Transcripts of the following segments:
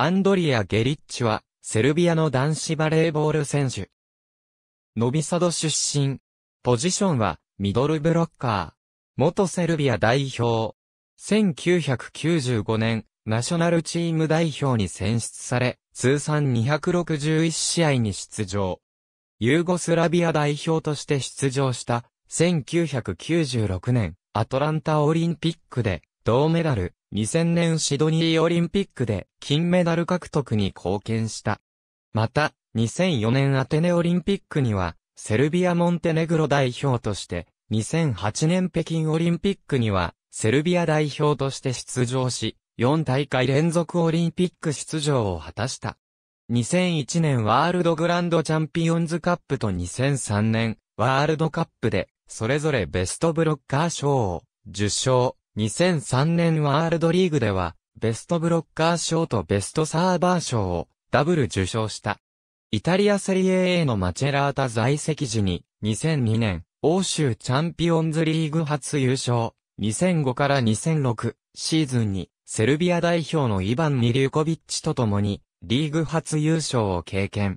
アンドリア・ゲリッチは、セルビアの男子バレーボール選手。ノビサド出身。ポジションは、ミドルブロッカー。元セルビア代表。1995年、ナショナルチーム代表に選出され、通算261試合に出場。ユーゴスラビア代表として出場した、1996年、アトランタオリンピックで、銅メダル、2000年シドニーオリンピックで金メダル獲得に貢献した。また、2004年アテネオリンピックには、セルビア・モンテネグロ代表として、2008年北京オリンピックには、セルビア代表として出場し、4大会連続オリンピック出場を果たした。2001年ワールドグランドチャンピオンズカップと2003年ワールドカップで、それぞれベストブロッカー賞を受賞。2003年ワールドリーグでは、ベストブロッカー賞とベストサーバー賞をダブル受賞した。イタリアセリエ A のマチェラータ在籍時に、2002年、欧州チャンピオンズリーグ初優勝、2005から2006シーズンに、セルビア代表のイバン・ミリュコビッチと共に、リーグ初優勝を経験。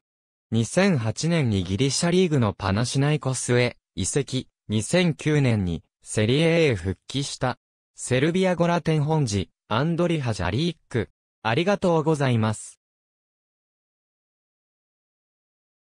2008年にギリシャリーグのパナシナイコスへ移籍、2009年にセリエ A 復帰した。セルビア語ラテン本寺、アンドリハ・ジャリーック。ありがとうございます。